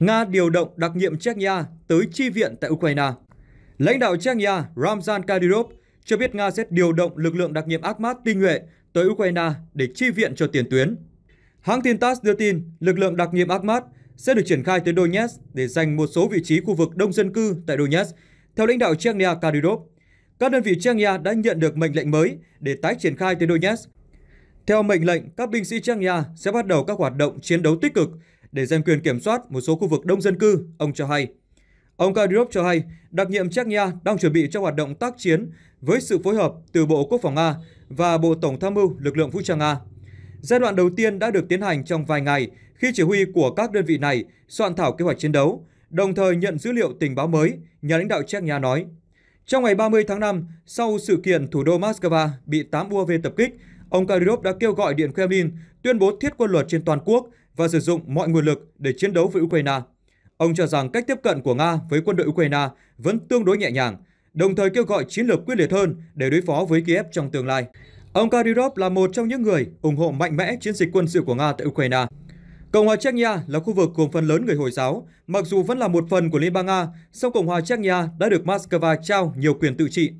Nga điều động đặc nhiệm Chechnya tới chi viện tại Ukraine. Lãnh đạo Chechnya Ramzan Kadyrov cho biết Nga sẽ điều động lực lượng đặc nhiệm Akhmat tinh nhuệ tới Ukraine để chi viện cho tiền tuyến. Hãng tin TASS đưa tin lực lượng đặc nhiệm Akhmat sẽ được triển khai tới Donetsk để giành một số vị trí khu vực đông dân cư tại Donetsk, theo lãnh đạo Chechnya Kadyrov. Các đơn vị Chechnya đã nhận được mệnh lệnh mới để tái triển khai tới Donetsk. Theo mệnh lệnh, các binh sĩ Chechnya sẽ bắt đầu các hoạt động chiến đấu tích cực để giành quyền kiểm soát một số khu vực đông dân cư, ông cho hay. Ông Kadyrov cho hay đặc nhiệm Chechnya đang chuẩn bị cho hoạt động tác chiến với sự phối hợp từ Bộ Quốc phòng Nga và Bộ Tổng tham mưu lực lượng vũ trang Nga. Giai đoạn đầu tiên đã được tiến hành trong vài ngày khi chỉ huy của các đơn vị này soạn thảo kế hoạch chiến đấu, đồng thời nhận dữ liệu tình báo mới, nhà lãnh đạo Chechnya nói. Trong ngày 30 tháng 5, sau sự kiện thủ đô Moscow bị 8 UAV tập kích, ông Kadyrov đã kêu gọi Điện Kremlin tuyên bố thiết quân luật trên toàn quốc và sử dụng mọi nguồn lực để chiến đấu với Ukraine. Ông cho rằng cách tiếp cận của Nga với quân đội Ukraine vẫn tương đối nhẹ nhàng, đồng thời kêu gọi chiến lược quyết liệt hơn để đối phó với Kiev trong tương lai. Ông Kadyrov là một trong những người ủng hộ mạnh mẽ chiến dịch quân sự của Nga tại Ukraine. Cộng hòa Chechnya là khu vực gồm phần lớn người Hồi giáo, mặc dù vẫn là một phần của Liên bang Nga, song Cộng hòa Chechnya đã được Moscow trao nhiều quyền tự trị.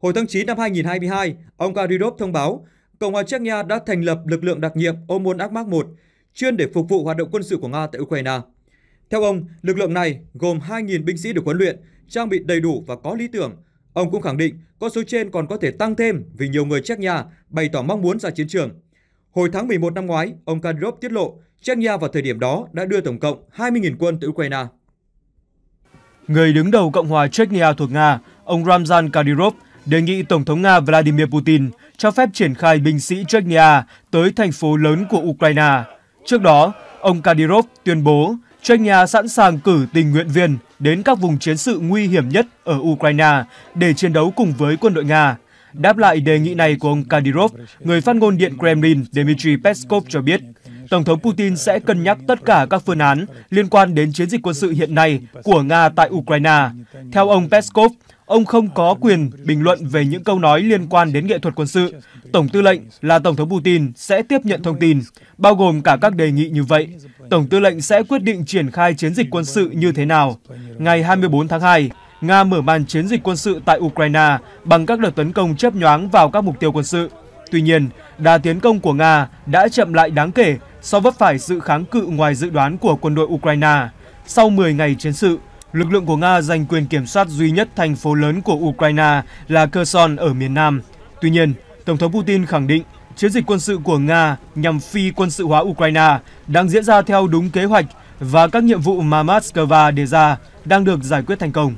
Hồi tháng 9 năm 2022, ông Kadyrov thông báo Cộng hòa Chechnya đã thành lập lực lượng đặc nhiệm Omon Akmak 1 chuyên để phục vụ hoạt động quân sự của Nga tại Ukraine. Theo ông, lực lượng này gồm 2.000 binh sĩ được huấn luyện, trang bị đầy đủ và có lý tưởng. Ông cũng khẳng định con số trên còn có thể tăng thêm vì nhiều người Chechnya bày tỏ mong muốn ra chiến trường. Hồi tháng 11 năm ngoái, ông Kadyrov tiết lộ Chechnya vào thời điểm đó đã đưa tổng cộng 20.000 quân tới Ukraine. Người đứng đầu Cộng hòa Chechnya thuộc Nga, ông Ramzan Kadyrov, đề nghị Tổng thống Nga Vladimir Putin cho phép triển khai binh sĩ Chechnya tới thành phố lớn của Ukraine. Trước đó, ông Kadyrov tuyên bố Chechnya sẵn sàng cử tình nguyện viên đến các vùng chiến sự nguy hiểm nhất ở Ukraine để chiến đấu cùng với quân đội Nga. Đáp lại đề nghị này của ông Kadyrov, người phát ngôn Điện Kremlin Dmitry Peskov cho biết, Tổng thống Putin sẽ cân nhắc tất cả các phương án liên quan đến chiến dịch quân sự hiện nay của Nga tại Ukraine. Theo ông Peskov, Ông không có quyền bình luận về những câu nói liên quan đến nghệ thuật quân sự. Tổng tư lệnh là Tổng thống Putin sẽ tiếp nhận thông tin, bao gồm cả các đề nghị như vậy. Tổng tư lệnh sẽ quyết định triển khai chiến dịch quân sự như thế nào. Ngày 24 tháng 2, Nga mở màn chiến dịch quân sự tại Ukraine bằng các đợt tấn công chớp nhoáng vào các mục tiêu quân sự. Tuy nhiên, đà tiến công của Nga đã chậm lại đáng kể so vấp phải sự kháng cự ngoài dự đoán của quân đội Ukraine. Sau 10 ngày chiến sự, Lực lượng của Nga giành quyền kiểm soát duy nhất thành phố lớn của Ukraine là Kherson ở miền Nam. Tuy nhiên, Tổng thống Putin khẳng định chiến dịch quân sự của Nga nhằm phi quân sự hóa Ukraine đang diễn ra theo đúng kế hoạch và các nhiệm vụ mà Moscow đề ra đang được giải quyết thành công.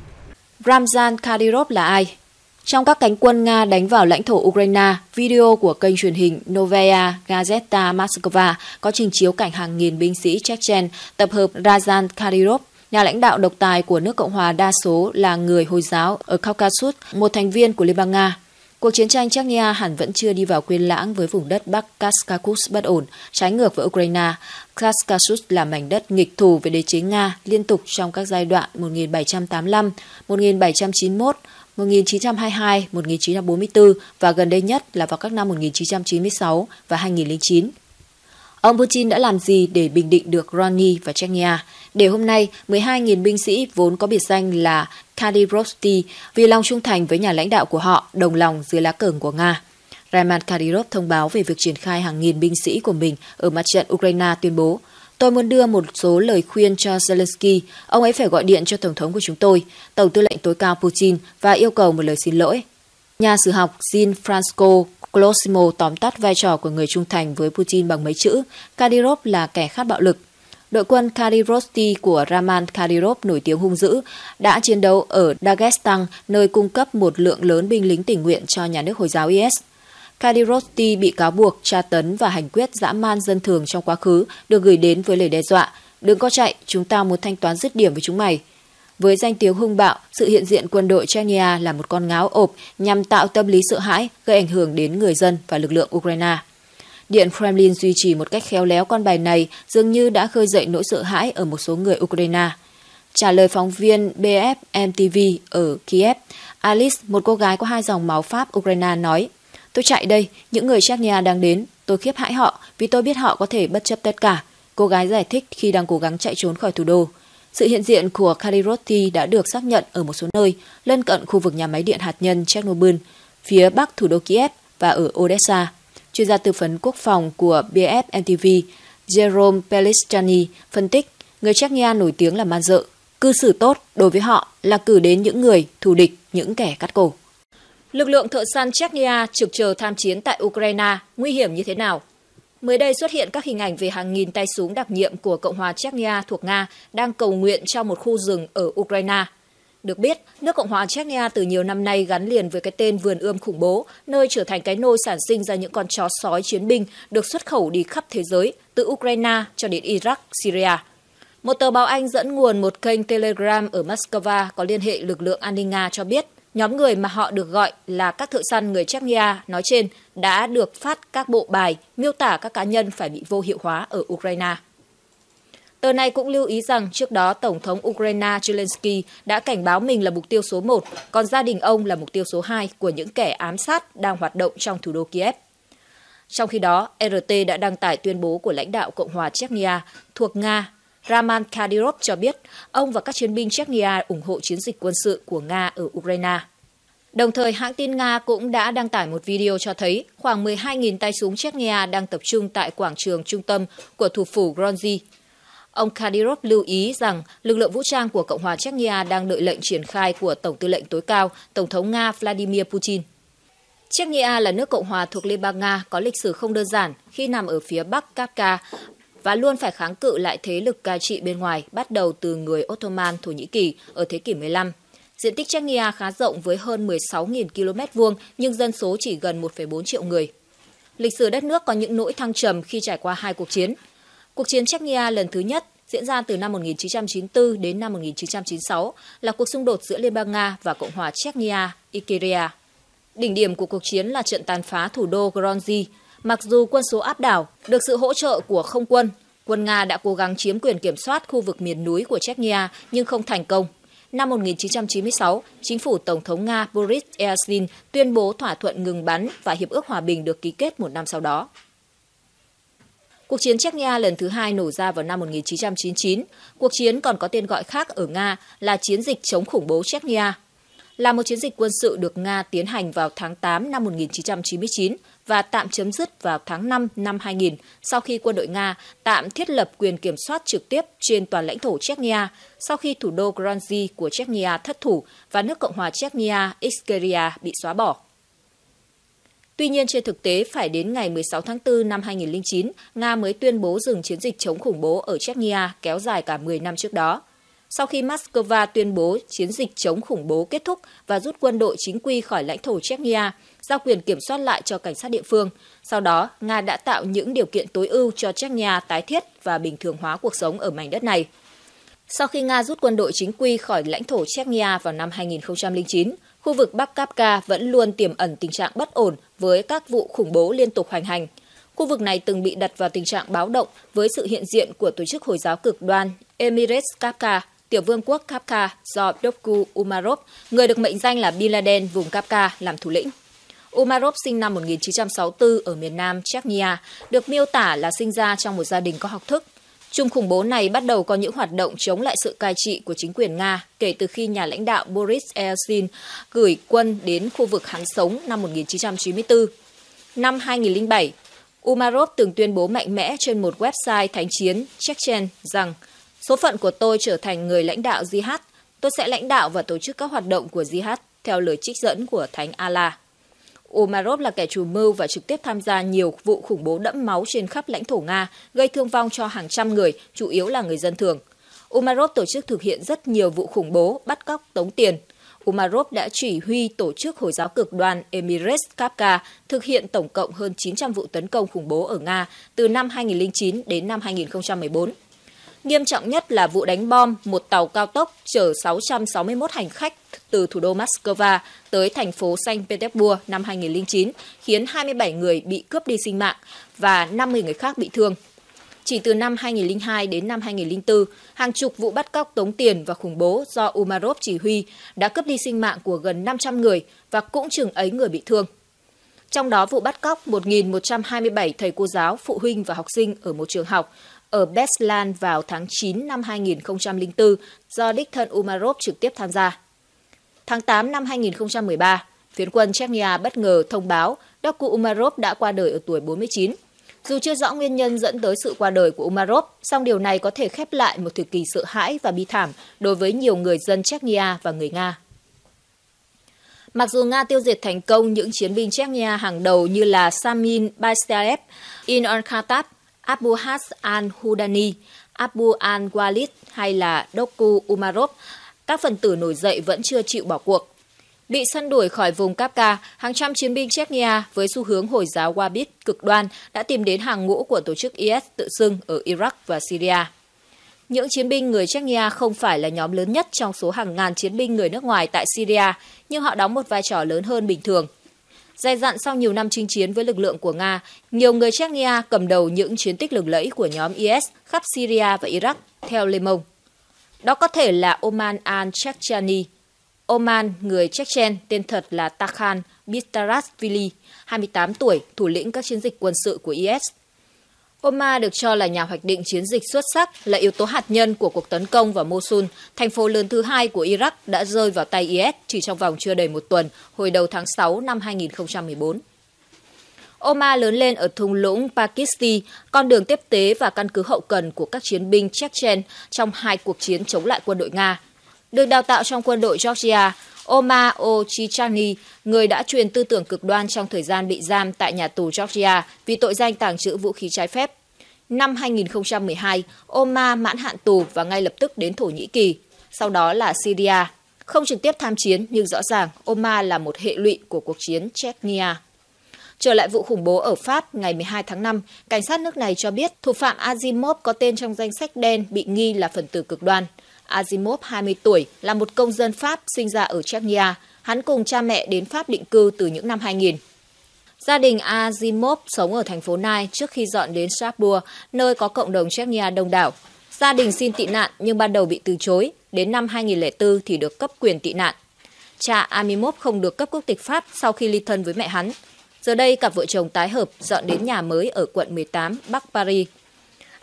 Ramzan Kadyrov là ai? Trong các cánh quân Nga đánh vào lãnh thổ Ukraine, video của kênh truyền hình Novaya Gazeta Moscow có trình chiếu cảnh hàng nghìn binh sĩ Chechen tập hợp Razan Kadyrov Nhà lãnh đạo độc tài của nước Cộng hòa đa số là người Hồi giáo ở Caucasus, một thành viên của Liên bang Nga. Cuộc chiến tranh Chechnya hẳn vẫn chưa đi vào quên lãng với vùng đất Bắc Kaskakus bất ổn, trái ngược với Ukraine. Kaskasus là mảnh đất nghịch thù với đế chế Nga liên tục trong các giai đoạn 1785, 1791, 1922, 1944 và gần đây nhất là vào các năm 1996 và 2009. Ông Putin đã làm gì để bình định được Ronny và Chechnya? Để hôm nay, 12.000 binh sĩ vốn có biệt danh là Kadyrovsky vì lòng trung thành với nhà lãnh đạo của họ đồng lòng dưới lá cờ của Nga. Raymond Kadyrov thông báo về việc triển khai hàng nghìn binh sĩ của mình ở mặt trận Ukraine tuyên bố Tôi muốn đưa một số lời khuyên cho Zelensky. Ông ấy phải gọi điện cho Tổng thống của chúng tôi, Tổng tư lệnh tối cao Putin và yêu cầu một lời xin lỗi. Nhà sử học Jean Franco Colosimo tóm tắt vai trò của người trung thành với Putin bằng mấy chữ, Kadyrov là kẻ khát bạo lực, đội quân Kadirovsky của Raman Kadirov nổi tiếng hung dữ, đã chiến đấu ở Dagestan, nơi cung cấp một lượng lớn binh lính tình nguyện cho nhà nước Hồi giáo IS. Kadirovsky bị cáo buộc tra tấn và hành quyết dã man dân thường trong quá khứ được gửi đến với lời đe dọa, đừng có chạy, chúng ta muốn thanh toán dứt điểm với chúng mày. Với danh tiếng hung bạo, sự hiện diện quân đội Chechnya là một con ngáo ộp nhằm tạo tâm lý sợ hãi, gây ảnh hưởng đến người dân và lực lượng Ukraine. Điện Kremlin duy trì một cách khéo léo con bài này dường như đã khơi dậy nỗi sợ hãi ở một số người Ukraine. Trả lời phóng viên BFMTV ở Kiev, Alice, một cô gái có hai dòng máu Pháp Ukraine nói, Tôi chạy đây, những người Chechnya đang đến, tôi khiếp hãi họ vì tôi biết họ có thể bất chấp tất cả. Cô gái giải thích khi đang cố gắng chạy trốn khỏi thủ đô. Sự hiện diện của Kalirotti đã được xác nhận ở một số nơi, lân cận khu vực nhà máy điện hạt nhân Chernobyl, phía bắc thủ đô Kiev và ở Odessa chuyên gia tư vấn quốc phòng của BFMTV, Jerome Pelistani, phân tích người Chechnya nổi tiếng là man dợ. Cư xử tốt đối với họ là cử đến những người thù địch, những kẻ cắt cổ. Lực lượng thợ săn Chechnya trực chờ tham chiến tại Ukraine nguy hiểm như thế nào? Mới đây xuất hiện các hình ảnh về hàng nghìn tay súng đặc nhiệm của Cộng hòa Chechnya thuộc Nga đang cầu nguyện trong một khu rừng ở Ukraine – được biết, nước Cộng hòa Chechnya từ nhiều năm nay gắn liền với cái tên vườn ươm khủng bố, nơi trở thành cái nôi sản sinh ra những con chó sói chiến binh được xuất khẩu đi khắp thế giới, từ Ukraine cho đến Iraq, Syria. Một tờ báo Anh dẫn nguồn một kênh Telegram ở Moscow có liên hệ lực lượng an ninh Nga cho biết, nhóm người mà họ được gọi là các thợ săn người Chechnya nói trên đã được phát các bộ bài miêu tả các cá nhân phải bị vô hiệu hóa ở Ukraine. Tờ này cũng lưu ý rằng trước đó Tổng thống Ukraine Zelensky đã cảnh báo mình là mục tiêu số 1, còn gia đình ông là mục tiêu số 2 của những kẻ ám sát đang hoạt động trong thủ đô Kiev. Trong khi đó, RT đã đăng tải tuyên bố của lãnh đạo Cộng hòa Chechnya thuộc Nga Raman Kadyrov cho biết ông và các chiến binh Chechnya ủng hộ chiến dịch quân sự của Nga ở Ukraine. Đồng thời, hãng tin Nga cũng đã đăng tải một video cho thấy khoảng 12.000 tay súng Chechnya đang tập trung tại quảng trường trung tâm của thủ phủ grozny Ông Kadyrov lưu ý rằng lực lượng vũ trang của Cộng hòa Chechnya đang đợi lệnh triển khai của Tổng tư lệnh tối cao, Tổng thống Nga Vladimir Putin. Chechnya là nước Cộng hòa thuộc Liên bang Nga có lịch sử không đơn giản khi nằm ở phía bắc Kavkaz và luôn phải kháng cự lại thế lực cai trị bên ngoài bắt đầu từ người Ottoman Thổ Nhĩ Kỳ ở thế kỷ 15. Diện tích Chechnya khá rộng với hơn 16.000 km vuông nhưng dân số chỉ gần 1,4 triệu người. Lịch sử đất nước có những nỗi thăng trầm khi trải qua hai cuộc chiến – Cuộc chiến Chechnya lần thứ nhất diễn ra từ năm 1994 đến năm 1996 là cuộc xung đột giữa Liên bang Nga và Cộng hòa Chechnya, Ikiria. Đỉnh điểm của cuộc chiến là trận tàn phá thủ đô Grozny. Mặc dù quân số áp đảo, được sự hỗ trợ của không quân, quân Nga đã cố gắng chiếm quyền kiểm soát khu vực miền núi của Chechnya nhưng không thành công. Năm 1996, chính phủ Tổng thống Nga Boris Yeltsin tuyên bố thỏa thuận ngừng bắn và hiệp ước hòa bình được ký kết một năm sau đó. Cuộc chiến Chechnya lần thứ hai nổ ra vào năm 1999. Cuộc chiến còn có tên gọi khác ở Nga là chiến dịch chống khủng bố Chechnya là một chiến dịch quân sự được Nga tiến hành vào tháng 8 năm 1999 và tạm chấm dứt vào tháng 5 năm 2000 sau khi quân đội Nga tạm thiết lập quyền kiểm soát trực tiếp trên toàn lãnh thổ Chechnya sau khi thủ đô Grozny của Chechnya thất thủ và nước Cộng hòa Chechnya Iskaria bị xóa bỏ. Tuy nhiên, trên thực tế, phải đến ngày 16 tháng 4 năm 2009, Nga mới tuyên bố dừng chiến dịch chống khủng bố ở Chechnya kéo dài cả 10 năm trước đó. Sau khi Moscow tuyên bố chiến dịch chống khủng bố kết thúc và rút quân đội chính quy khỏi lãnh thổ Chechnya, giao quyền kiểm soát lại cho cảnh sát địa phương, sau đó Nga đã tạo những điều kiện tối ưu cho Chechnya tái thiết và bình thường hóa cuộc sống ở mảnh đất này. Sau khi Nga rút quân đội chính quy khỏi lãnh thổ Chechnya vào năm 2009, khu vực Bắc Kapka vẫn luôn tiềm ẩn tình trạng bất ổn với các vụ khủng bố liên tục hoành hành. Khu vực này từng bị đặt vào tình trạng báo động với sự hiện diện của tổ chức Hồi giáo cực đoan Emirates Kapka, tiểu vương quốc Kapka do Dobku Umarov, người được mệnh danh là Bin Laden vùng Kapka làm thủ lĩnh. Umarov sinh năm 1964 ở miền nam Chechnya, được miêu tả là sinh ra trong một gia đình có học thức – Trung khủng bố này bắt đầu có những hoạt động chống lại sự cai trị của chính quyền Nga kể từ khi nhà lãnh đạo Boris Yeltsin gửi quân đến khu vực hắn sống năm 1994. Năm 2007, Umarov từng tuyên bố mạnh mẽ trên một website thánh chiến Chechen rằng số phận của tôi trở thành người lãnh đạo Jihad, tôi sẽ lãnh đạo và tổ chức các hoạt động của Jihad theo lời trích dẫn của Thánh Allah. Umarov là kẻ chủ mưu và trực tiếp tham gia nhiều vụ khủng bố đẫm máu trên khắp lãnh thổ Nga, gây thương vong cho hàng trăm người, chủ yếu là người dân thường. Umarov tổ chức thực hiện rất nhiều vụ khủng bố, bắt cóc, tống tiền. Umarov đã chỉ huy tổ chức Hồi giáo cực đoan Emirates Kapka thực hiện tổng cộng hơn 900 vụ tấn công khủng bố ở Nga từ năm 2009 đến năm 2014. Nghiêm trọng nhất là vụ đánh bom một tàu cao tốc chở 661 hành khách từ thủ đô Moscow tới thành phố Saint Petersburg năm 2009, khiến 27 người bị cướp đi sinh mạng và 50 người khác bị thương. Chỉ từ năm 2002 đến năm 2004, hàng chục vụ bắt cóc tống tiền và khủng bố do Umarov chỉ huy đã cướp đi sinh mạng của gần 500 người và cũng chừng ấy người bị thương. Trong đó vụ bắt cóc 1.127 thầy cô giáo, phụ huynh và học sinh ở một trường học ở Beslan vào tháng 9 năm 2004 do đích thân Umarov trực tiếp tham gia. Tháng 8 năm 2013, phiến quân Chechnya bất ngờ thông báo các cụ Umarov đã qua đời ở tuổi 49. Dù chưa rõ nguyên nhân dẫn tới sự qua đời của Umarov, song điều này có thể khép lại một thời kỳ sợ hãi và bi thảm đối với nhiều người dân Chechnya và người Nga. Mặc dù Nga tiêu diệt thành công những chiến binh Chechnya hàng đầu như là Samin Bastaev, In Orkhatap Abuhas al-Hudani, Abu al-Walid hay là Doku Umarov, các phần tử nổi dậy vẫn chưa chịu bỏ cuộc. Bị săn đuổi khỏi vùng Kapka, hàng trăm chiến binh Chechnya với xu hướng Hồi giáo Wahhabit cực đoan đã tìm đến hàng ngũ của tổ chức IS tự xưng ở Iraq và Syria. Những chiến binh người Chechnya không phải là nhóm lớn nhất trong số hàng ngàn chiến binh người nước ngoài tại Syria, nhưng họ đóng một vai trò lớn hơn bình thường dài dặn sau nhiều năm chinh chiến với lực lượng của Nga, nhiều người Chechnya cầm đầu những chiến tích lừng lẫy của nhóm IS khắp Syria và Iraq, theo Le Monde. Đó có thể là Oman al-Chechani, Oman, người Chechen, tên thật là Takhan Bitarasvili, 28 tuổi, thủ lĩnh các chiến dịch quân sự của IS – Oma được cho là nhà hoạch định chiến dịch xuất sắc, là yếu tố hạt nhân của cuộc tấn công vào Mosul, thành phố lớn thứ hai của Iraq đã rơi vào tay IS chỉ trong vòng chưa đầy một tuần, hồi đầu tháng 6 năm 2014. Oma lớn lên ở thung lũng Pakistan, con đường tiếp tế và căn cứ hậu cần của các chiến binh Chechen trong hai cuộc chiến chống lại quân đội Nga. Được đào tạo trong quân đội Georgia, Omar Ochichani, người đã truyền tư tưởng cực đoan trong thời gian bị giam tại nhà tù Georgia vì tội danh tàng trữ vũ khí trái phép. Năm 2012, Omar mãn hạn tù và ngay lập tức đến Thổ Nhĩ Kỳ, sau đó là Syria. Không trực tiếp tham chiến nhưng rõ ràng Omar là một hệ lụy của cuộc chiến Chechnya. Trở lại vụ khủng bố ở Pháp ngày 12 tháng 5, cảnh sát nước này cho biết thủ phạm Azimov có tên trong danh sách đen bị nghi là phần tử cực đoan. Azimov, 20 tuổi, là một công dân Pháp sinh ra ở Chechnya. Hắn cùng cha mẹ đến Pháp định cư từ những năm 2000. Gia đình Azimov sống ở thành phố Nai trước khi dọn đến Strasbourg, nơi có cộng đồng Chechnya đông đảo. Gia đình xin tị nạn nhưng ban đầu bị từ chối, đến năm 2004 thì được cấp quyền tị nạn. Cha Amimov không được cấp quốc tịch Pháp sau khi ly thân với mẹ hắn. Giờ đây, cặp vợ chồng tái hợp dọn đến nhà mới ở quận 18, Bắc Paris.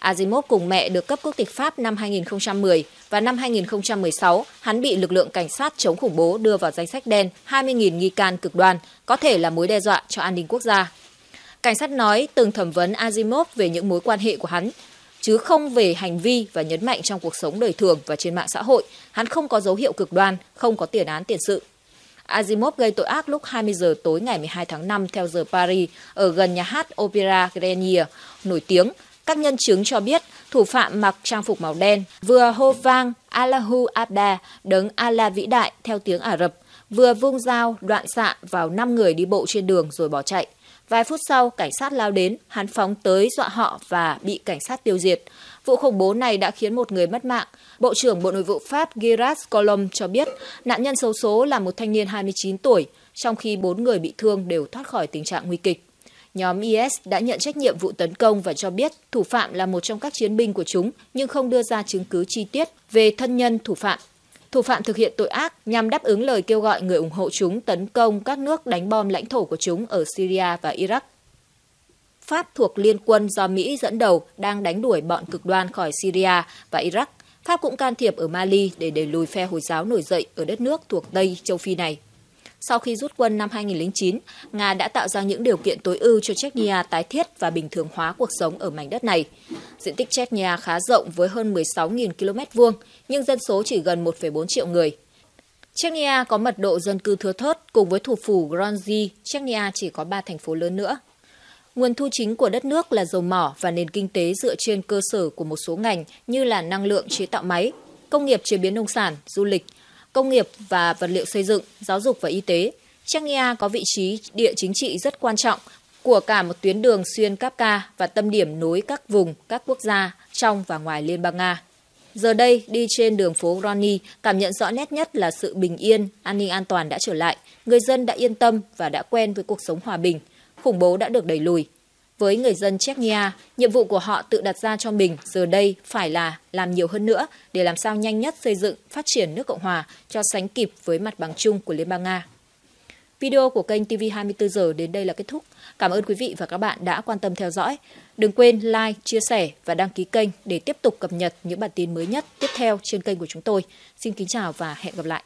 Azimov cùng mẹ được cấp quốc tịch Pháp năm 2010 và năm 2016, hắn bị lực lượng cảnh sát chống khủng bố đưa vào danh sách đen 20.000 nghi can cực đoan, có thể là mối đe dọa cho an ninh quốc gia. Cảnh sát nói từng thẩm vấn Azimov về những mối quan hệ của hắn, chứ không về hành vi và nhấn mạnh trong cuộc sống đời thường và trên mạng xã hội, hắn không có dấu hiệu cực đoan, không có tiền án tiền sự. Azimov gây tội ác lúc 20 giờ tối ngày 12 tháng 5 theo giờ Paris ở gần nhà hát Opera Grenier, nổi tiếng các nhân chứng cho biết thủ phạm mặc trang phục màu đen, vừa hô vang Allahu Abda, đấng Allah vĩ đại theo tiếng Ả Rập, vừa vung dao đoạn xạ vào 5 người đi bộ trên đường rồi bỏ chạy. Vài phút sau, cảnh sát lao đến, hắn phóng tới dọa họ và bị cảnh sát tiêu diệt. Vụ khủng bố này đã khiến một người mất mạng. Bộ trưởng Bộ Nội vụ Pháp Girard Colom cho biết nạn nhân xấu số là một thanh niên 29 tuổi, trong khi bốn người bị thương đều thoát khỏi tình trạng nguy kịch. Nhóm IS đã nhận trách nhiệm vụ tấn công và cho biết thủ phạm là một trong các chiến binh của chúng, nhưng không đưa ra chứng cứ chi tiết về thân nhân thủ phạm. Thủ phạm thực hiện tội ác nhằm đáp ứng lời kêu gọi người ủng hộ chúng tấn công các nước đánh bom lãnh thổ của chúng ở Syria và Iraq. Pháp thuộc liên quân do Mỹ dẫn đầu đang đánh đuổi bọn cực đoan khỏi Syria và Iraq. Pháp cũng can thiệp ở Mali để đẩy lùi phe Hồi giáo nổi dậy ở đất nước thuộc Tây châu Phi này. Sau khi rút quân năm 2009, Nga đã tạo ra những điều kiện tối ưu cho Chechnya tái thiết và bình thường hóa cuộc sống ở mảnh đất này. Diện tích Chechnya khá rộng với hơn 16.000 km vuông, nhưng dân số chỉ gần 1,4 triệu người. Chechnya có mật độ dân cư thưa thớt, cùng với thủ phủ Grozny, Chechnya chỉ có 3 thành phố lớn nữa. Nguồn thu chính của đất nước là dầu mỏ và nền kinh tế dựa trên cơ sở của một số ngành như là năng lượng chế tạo máy, công nghiệp chế biến nông sản, du lịch, công nghiệp và vật liệu xây dựng, giáo dục và y tế. Chechnya có vị trí địa chính trị rất quan trọng của cả một tuyến đường xuyên Kapka và tâm điểm nối các vùng, các quốc gia trong và ngoài Liên bang Nga. Giờ đây, đi trên đường phố Roni, cảm nhận rõ nét nhất là sự bình yên, an ninh an toàn đã trở lại, người dân đã yên tâm và đã quen với cuộc sống hòa bình, khủng bố đã được đẩy lùi. Với người dân Chechnya, nhiệm vụ của họ tự đặt ra cho mình giờ đây phải là làm nhiều hơn nữa để làm sao nhanh nhất xây dựng, phát triển nước Cộng hòa cho sánh kịp với mặt bằng chung của Liên bang Nga. Video của kênh TV24 giờ đến đây là kết thúc. Cảm ơn quý vị và các bạn đã quan tâm theo dõi. Đừng quên like, chia sẻ và đăng ký kênh để tiếp tục cập nhật những bản tin mới nhất tiếp theo trên kênh của chúng tôi. Xin kính chào và hẹn gặp lại.